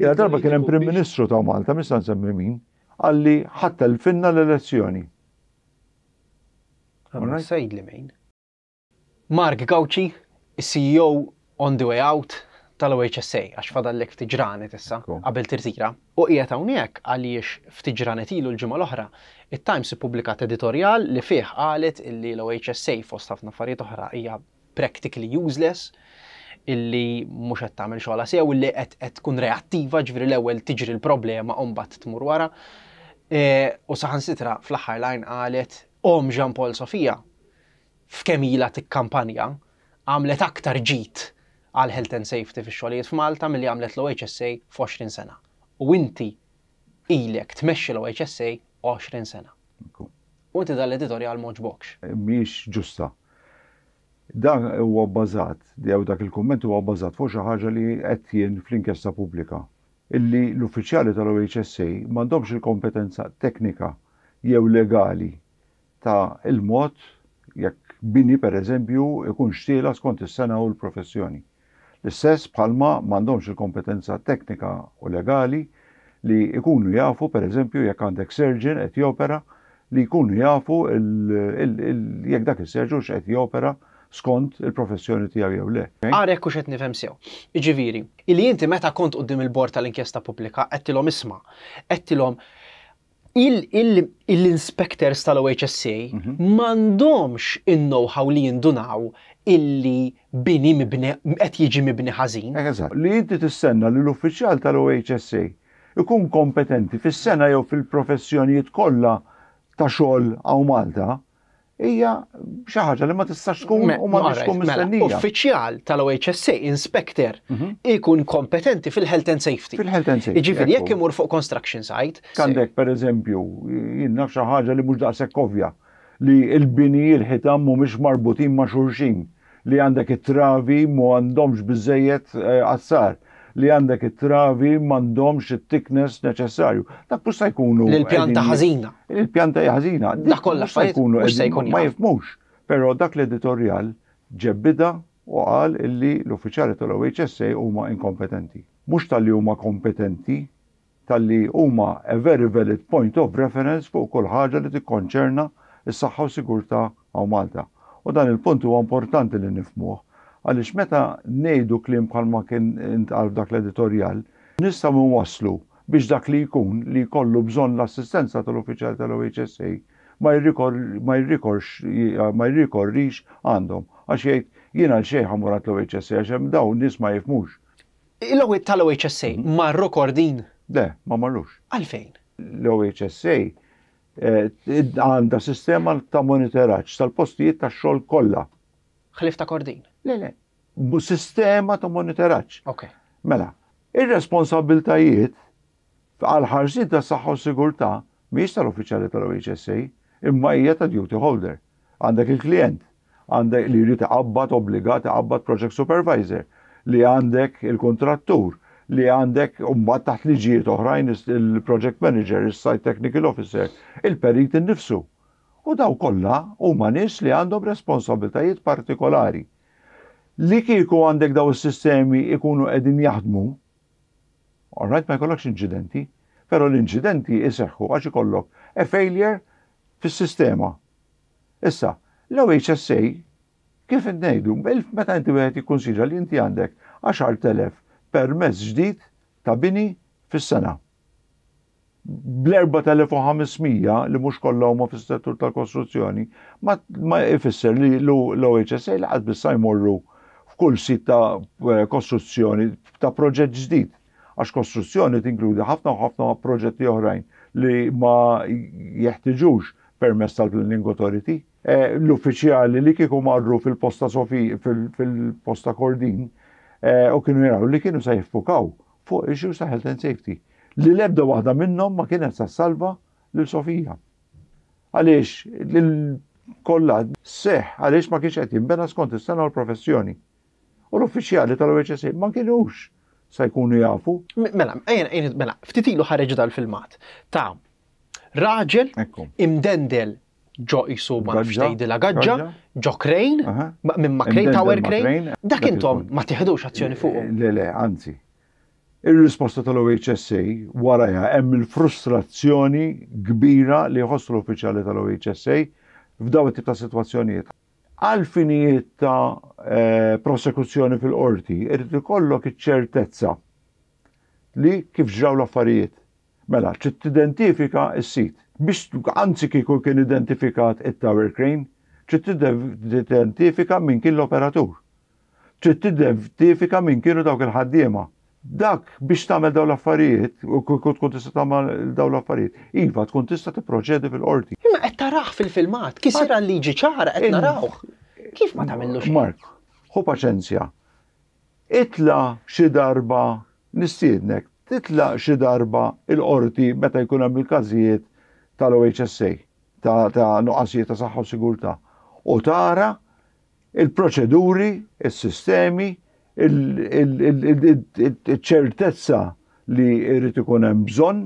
Ja darba kien hemm Prim Ministru ta' Malta, mista nsemmi min, għalli ħatta l-finna l-elezzjoni. sejd li min. Mark Gauci, CEO on the way out tal-OHSA, għax fadallek ftiġrani tissa, qabel tirzira, U qiegħed hawnhekk għaliex ftiġrani ilu l-ġimgħa l-oħra, it-Times ippubblikat editorjal li fih qalet illi l-OHSA fost ħafna affarijiet oħra hija practically useless, illi mhux qed tagħmel xogħla sew illi qed tkun reattiva ġifri l-ewwel tiġri l-problema u mbagħad tmur wara. E, u saħansitra fl-aħħar lajn qalet om Jean Paul Sofija f'kemm ilha tikkampanja għamlet aktar ġit għal health and safety fi xogħlijiet f'Malta milli għamlet l-OHSA f'20 sena. U inti ilek tmexxi l-OHSA 20 sena. U inti dal-editorial moġbokx. Miex ġusta. Dan huwa bbażat, jew dak il-kumment huwa bbażat fuq xi ħaġa li qed jien fl-inkjesta pubblika. Illi l-uffiċjali tal-OHSA m'għandhomx il-kompetenza teknika jew legali ta' il-mod jekk bini per eżempju ikun xtiela skont is-sena u l-professjoni. L-istess bħalma m'għandhomx il-kompetenza teknika u legali li ikunu jafu per eżempju jekk għandek surgeon qed jopera li jkunu jafu jekk dak is-serġu qed jopera skont il-professjoni tiegħu jew le. Għarek u xed nifhem sew. Jiġifieri, illi inti meta kont qudiem il-bord tal-inkjesta pubblika għettilom isma' għettilom il-inspectors tal-OHSA mandomx mhm. innow know how li jindunaw illi bini mibni, qed jiġi mibni ħażin. Li inti tistenna li l-uffiċjal tal-OHSA ikun kompetenti fis-sena jew fil-professjonijiet kollha ta' xogħol għaw Malta, hija xi ħaġa li ma tistax tkun u ma tkun mela, mistennija. Uffiċjal tal-OHSA inspector mhm. ikun kompetenti fil-health and safety. Fil-health and safety. Jiġifieri jekk imur fuq construction site. Kandek pereżempju jien naf xi ħaġa li mhux daqshekk ovvja li l-bini l-ħitam mhumiex marbutin ma' xulxin li għandek it-travi mu għandhomx biżejjed eh, għassar. Uh, li għandek it-travi m'għandhomx it-thickness neċessarju. Dak mhux se jkunu. Il-pjanta ħażina. Il-pjanta ħażina. Dak kolla se jkunu ma jifmux. Però dak l-editorjal ġebbida u qal illi l uffiċari tal-OHSA huma inkompetenti. Mhux tal-li huma kompetenti, tal-li huma a very valid point of reference fuq kull ħaġa li tikkonċerna s saħħa u sigurtà għaw Malta. U dan il-punt huwa importanti li nifmuħ għaliex meta ngħidu klim bħalma kien intqal dak l-editorjal, nistgħu waslu biex dak li jkun li jkollu bżonn l-assistenza tal-uffiċjal tal-OHSA ma jirrikorrix għandhom. Għax jgħid jiena l-xejn ħamurat l-OHSA għax hemm dawn nies ma jifmux. Il-għawit tal-OHSA marru kordin? Le, ma marrux. Għalfejn? L-OHSA eh, għanda sistema ta' monitoraġġ tal-postijiet tax xogħol kollha. Ħlif ta' kordin? Le, le. Bu sistema ta' monitoraċ. Ok. Mela, ir-responsabiltajiet għal-ħarsin ta' saħħa u sigurta miex tal-uffiċjali tal-OHSA imma hija ta' duty holder. Għandek il-klient, għandek li jrid taqabbad obbligat taqabbad project supervisor, li għandek il-kontrattur, li għandek umbat taħt liġijiet oħrajn il-project manager, il-site technical officer, il-perit innifsu. U daw kollha huma nies li għandhom responsabiltajiet partikolari li kieku għandek daw is-sistemi ikunu qegħdin jaħdmu, right, ma jkollokx inċidenti, però l-inċidenti iseħħu għax ikollok e failure fis-sistema. Issa, l-OHSA kif ngħidu, meta inti wieħed jikkunsidra li inti għandek 10,000 mezz ġdid ta' bini fis-sena. Bl-4500 li mhux kollha ma fis-settur tal-kostruzzjoni ma jifisser li l-OHSA laqgħad bissa jmorru Kull sit ta' eh, kostruzzjoni ta' proġett ġdid. Għax kostruzzjoni tinkludi ħafna ħafna proġetti oħrajn li ma jeħtiġux permess tal-Planning Authority. Eh, l-uffiċjali li kieku marru fil-posta Sofi, fil-posta Kordin, eh, u kienu jiraw li kienu sa jiffukaw fuq issues ta' health and safety. Li lebda waħda minnhom ma kienet sa' salva l Sofija. Għaliex, kollha seħ, għaliex ma kienx qed jinbena skont is-sena u l-professjoni. U l-uffiċjali tal ohsa ma kienux sa jkunu jafu. Mela, mela, ftitilu ħareġ dal-filmat ta' raġel imdendel ġo jisu ma nafxtejdi la gaġġa, ġo krejn, minn ma krejn, tower krejn, dak intom ma tiħedux azzjoni fuq. Eh, le, le, anzi, il-risposta tal-OHSA waraja hemm il-frustrazzjoni kbira li jħossu l-uffiċjali tal-OHSA f'dawet tip ta' situazzjonijiet. Għal finijiet ta' eh, prosekuzzjoni fil-qorti, irrid ikollok iċ-ċertezza li kif ġraw l-affarijiet. Mela, ċitt identifika s-sit. Biex anzi kiku kien identifikat it-tower crane, ċitt identifika minn kien l-operatur. ċitt identifika minn kienu dawk il-ħaddiema dak biex tagħmel dawn l-affarijiet, u tkun tista' tagħmel dawn l-affarijiet, iva tkun tista' tipproċedi fil-qorti. Imma qed taraħ fil-filmat, kisira l-liġi ċara qed naraw. Kif ma tagħmilux? Mark, ħu paċenzja. Itla xi darba nistiednek, titla xi darba l qorti meta jkun hemm il-każijiet tal-OHSA ta' nuqqasijiet ta' saħħa u sigurtà. U tara il-proċeduri, is-sistemi, il il-ċertezza li irrit ikun hemm bżonn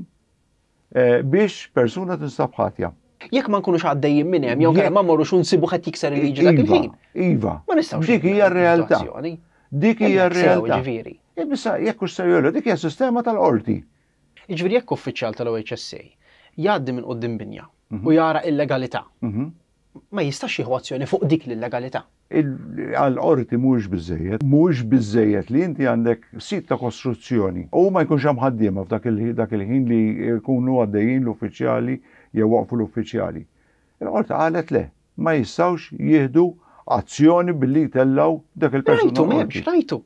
eh, biex persuna tinsab ħatja. Jekk ma nkunux għaddejjin minn hemm jew ma mmorrux unsibu ħadd jikser il-liġi dak iva, il-ħin. Iva. Ma nistgħux. Dik hija r-realtà. Dik hija r-realtà. Issa jekk hux serjolu, dik hija sistema tal-qorti. Iġifieri jekk uffiċjal tal-OHSA jgħaddi minn qudiem binja mhm. u jara illegalità. Mhm ma jistax jieħu azzjoni fuq dik l-legalità. Għal-qorti mhux biżejjed, mhux biżejjed li inti għandek sit ta' kostruzzjoni u ma jkunx hemm ħaddiema f'dak il-ħin li jkunu għaddejjin l-uffiċjali jew waqfu l-uffiċjali. Il-qorti qalet le, ma jistawx jieħdu azzjoni billi tellaw dak il-persuna. Rajtu, memx, rajtu.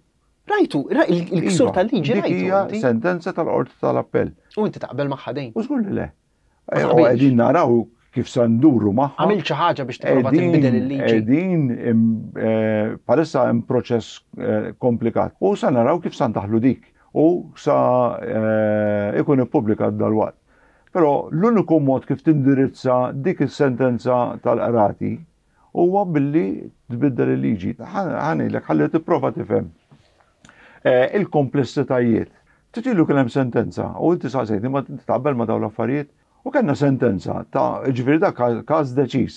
Rajtu, il-ksur iva, tal-liġi rajtu. Hija sentenza tal-qorti tal-appell. U inti taqbel maħħadejn. U żgur le. E, u Għedin naraw kif sa nduru Għamil xi ħaġa biex tipprova tinbidel il-liġi. Din eh, palissa hemm proċess eh, komplikat. U sa naraw kif san ndaħlu dik u sa eh, ikun ippubblikat dal għad Però l-uniku mod kif tindirizza dik is-sentenza tal-qrati huwa billi tbiddel il-liġi. Ħanilek ħalli tipprova tifhem. Il-komplessitajiet. Titilu kien hemm sentenza u inti saqsejt ma t-tabbel ma dawn l-affarijiet U kena sentenza ta' ġifiri da' każ deċis.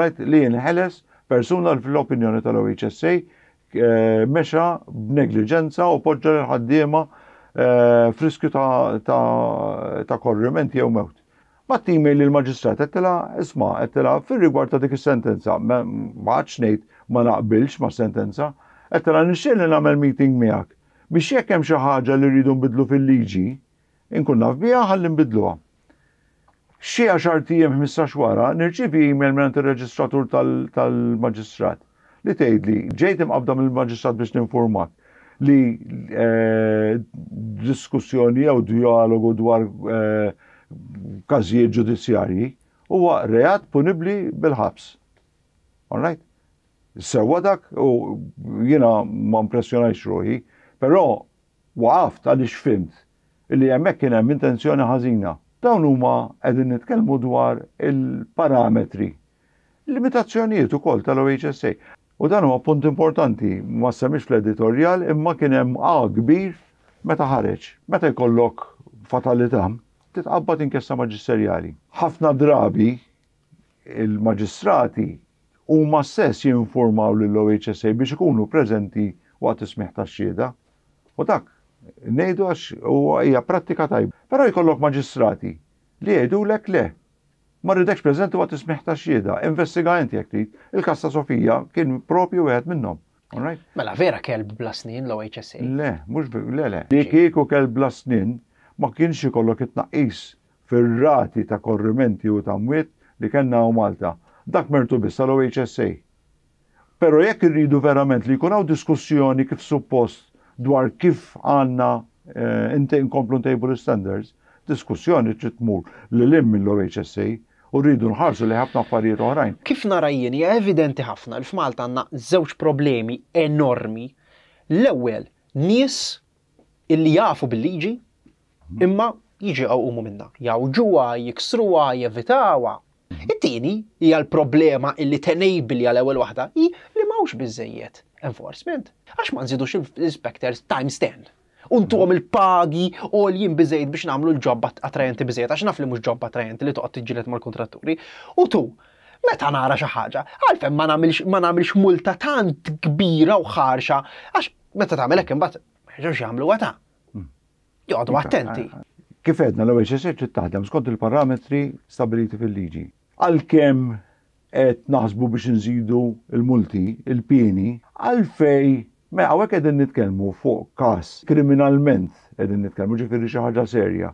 rajt li jenħeles persuna fl-opinjoni tal-OHSA eh, mexa b'negliġenza u poġġa l-ħaddiema eh, friskju ta' korriment jew mewt. Ma timi li l-maġistrat għettela, isma, għettela fil-rigward ta' dik sentenza ma' ngħid ma naqbilx ma' sentenza, għettela nixxil li nagħmel meeting miegħek biex jekk hemm xi ħaġa li rridu nbidlu fil-liġi, inkun naf ħalli nbidluha xie għaxar tijem 15 wara nirċivi e-mail minn il-reġistratur tal-maġistrat li tgħidli ġejt imqabda mill-maġistrat biex ninformak li eh, diskussjoni jew dialogu dwar eh, każijiet ġudizzjarji huwa reat punibli bil-ħabs. All right? Sewa dak u jiena ma impressjonajx ruħi, però waqaft għaliex fimt li hemmhekk kien hemm intenzjoni ħażina Dawn huma qegħdin nitkellmu dwar il-parametri. Limitazzjonijiet ukoll tal-OHSA. U dan huwa punt importanti, ma semmix fl-editorjal imma kien hemm A kbir meta ħareġ, meta jkollok fatalità, titqabbad tinkessa maġisterjali. Ħafna drabi il-maġistrati huma stess jinformaw lill ohsa biex ikunu preżenti waqt ismiħ tax-xhieda. U dak Nejdu għax u hija pratika tajb, Però jkollok maġistrati li jgħidu lek le. Ma rridekx preżenti għat ismiħ ta' xieda, investiga inti jekk Il-Kassa Sofija kien propju wieħed minnhom. Mela vera kelb blasnin l ohsa Le, mhux le le. Li kieku kelb blasnin ma kienx ikollok it naqis fir-rati ta' korrimenti u ta' mwiet li kellna u Malta. Dak mertu biss l ohsa Pero jekk irridu verament li jkun hawn diskussjoni kif suppost dwar kif għanna eh, inti inkomplu table standards, diskussjoni trid tmur li lim mill-OHSA u rridu nħarsu li ħafna affarijiet oħrajn. Kif nara jien evidenti ħafna li f'Malta għandna żewġ problemi enormi. L-ewwel nies illi jafu bil-liġi imma jiġi umu minna. Jawġuha, jiksruha, jevitawa. It-tieni hija l-problema illi tenejbili għal ewwel waħda mhux bizzejiet enforcement. Għax ma nżidux il-inspectors times 10. għom il-pagi u jim biżejjed biex nagħmlu l-ġob attrajenti biżejjed għax naf li mhux ġob attrajenti li toqgħod ġilet mal-kontratturi. U tu, meta nara xi ħaġa, ma namlix multa tant kbira u ħarxa għax meta tagħmel hekk imbagħad ma jiġux jagħmlu għata. Hmm. Joqgħdu attenti. Eh, eh. Kif edna l-ewwel t taħdem skont il-parametri stabiliti fil-liġi. Għalkemm qed naħsbu biex nżidu il-multi, il-pieni, għalfej me għawek qegħdin nitkellmu fuq każ kriminalment qegħdin nitkellmu ġifiri xi ħaġa serja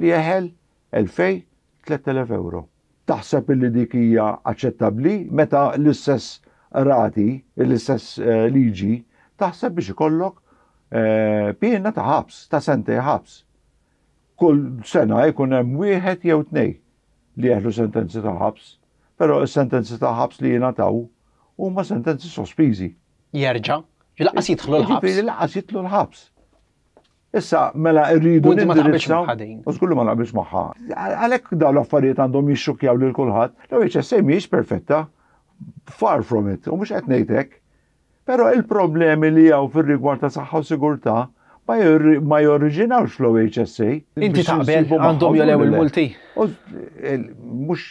li jeħel 2000-3000 euro. Taħseb illi dik hija aċċettabbli meta l-istess rati, l-istess eh, liġi, taħseb biex ikollok eh, piena ta' ħabs, ta' sente ħabs. Kull sena jkun hemm wieħed jew tnej li jeħlu sentenzi ta' ħabs. Pero sentenzi ta' ħabs li jenataw u ma sentenzi sospiżi. Jerġa, laqqas jitħlu l-ħabs. Laqqas jitħlu l-ħabs. Issa, mela irridu nindirizzaw. U skullu ma naqbilx maħħa. Għalek daw l-affarijiet għandhom jixxukjaw lil kulħadd, l HSM miex perfetta, far from it, u mhux qed Pero Però il-problemi li hawn fir-rigward ta' saħħa u sigurtà ma jorriġinawx l-OHSA. Inti taqbel għandhom jolew il-multi. Mux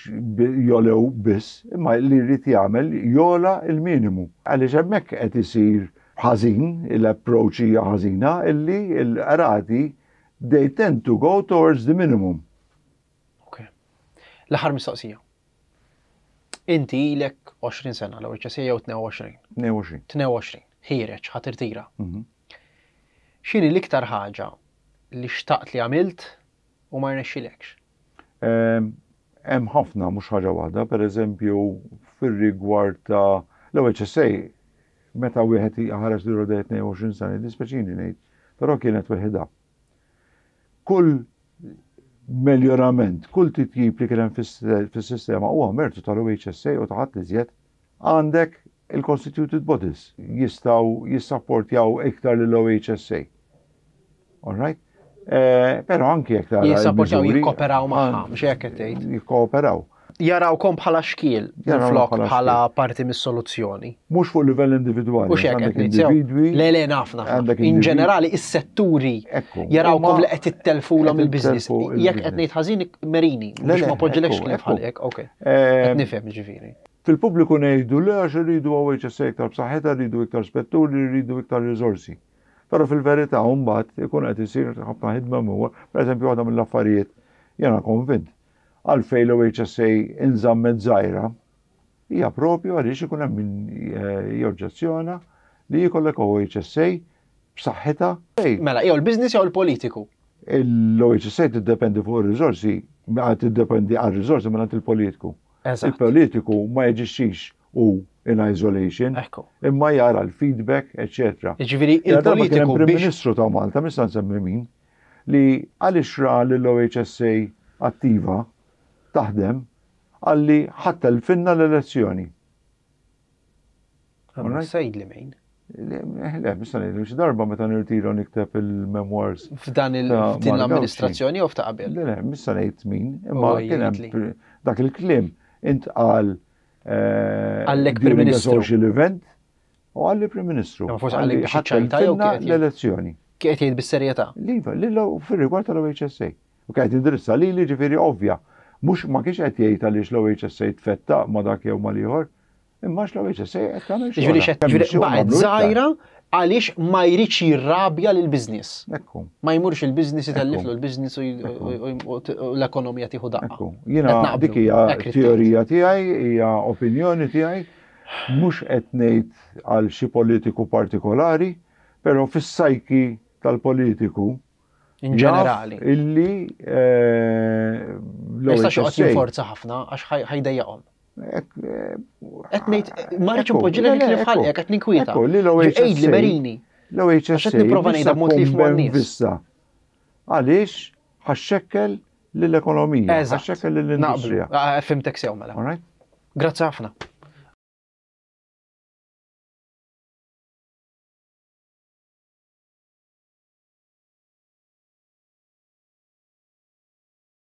jolew biss, ma li rrit jgħamil jola il-minimu. Għaliex hemmhekk għet jisir ħazin, l approċi ħazina, illi l arati they tend to go towards the minimum. Okay. L-aħħar mistoqsija. Inti ilek 20 sena l-OHSA jew 22. 22. 22. Ħireċ, ħatirtira. Mhm xini l-iktar ħaġa li xtaqt li għamilt u ma rnexxilekx? Ehm, hemm ħafna mhux ħaġa waħda, pereżempju fir-rigward ta' l-ewwel ċessej meta wieħed ħareġ li rodejt 22 sena, dispeċini ngħid, però kienet weħda. Kull meljorament, kull titjib li kien fis-sistema huwa mertu tal-OHSA u taħat li zjed għandek il-constituted bodies jistaw jissapportjaw iktar l-OHSA. All right? Eh, Pero anki jek tara. Jissapportjaw jikkooperaw maħħa, ah, mxek tgħid. Jikkooperaw. Jarawkom bħala xkiel flok bħala parti mis-soluzzjoni. Mhux fuq livell individuali, Mhux hekk individwi. Le le nafna. In ġenerali is-setturi jarawkom li qed ittelfulhom il-biżniss. Jekk qed ngħid ħażin merini, mhux ma poġġilekx bħal ħalek, okej. Qed nifhem ġifieri fil-pubbliku ngħidu li għax irridu OHS iktar b'saħħitha, rridu iktar spetturi, rridu iktar riżorsi. Però fil-verità mbagħad ikun qed isir ħafna ħidma huwa, pereżempju waħda mill-affarijiet jena konvint Għalfejn l-OHSA inżammet żgħira hija propju għaliex ikun hemm min eh, jorġazzjona li jkollok OHSA b'saħħitha. Mela, jew il-business jew il-politiku. L-OHSA tiddependi fuq ir-riżorsi, tiddependi għal-riżorsi minn il-politiku. Il-politiku ma jġiċix u in isolation. Imma jara l-feedback, etc. Iġviri, e il-politiku. Il-Prim-Ministru ta' Malta, mistan semmi min, li għal-ixra l-OHSA attiva taħdem għalli ħatta l-finna l-elezzjoni. Għamna sajd li mejn. Le, mistan li mx darba meta nirtiru niktab il-memoirs. F'dan il l-amministrazzjoni u f'ta' qabel? Le, mistan li min, imma dak il-klim intqal eh, għallek Prim social event u għalli Prim Ministru. Ma forse għalli ħatta l-elezzjoni. Kiet jgħid bis-serjetà. Liva, lilla fir-rigward tal-OHSA. U kienet indirizza li li ġifieri ovvja. Mhux ma kienx qed jgħid għaliex l-OHSA tfetta ma dak jew mal ieħor. Imma x l-OHSA qed tagħmel xi. Ġifieri xed għaliex ma jridx jirrabja l biznis Ma jmurx il-biznis jitelliflu l-biznis u l-ekonomija tieħu daqqa. Jiena dik hija teorija tiegħi, hija opinjoni tiegħi, mhux qed ngħid għal xi politiku partikolari, però fis-sajki tal-politiku in ġenerali. Illi l-għol. Eh, jistax joqgħod jinforza ħafna għax ħajdejjaqhom. Etnejt, e, marriċ un poġġi li nifħalli, għet ninkwita. Ejd li merini. L-OHS. Għet niprofa nejda mut li f'monnis. Għalix, ħaxxekkel l-ekonomija. Ħaxxekkel l-industrija. Fimtek sew mela. Grazzi ħafna.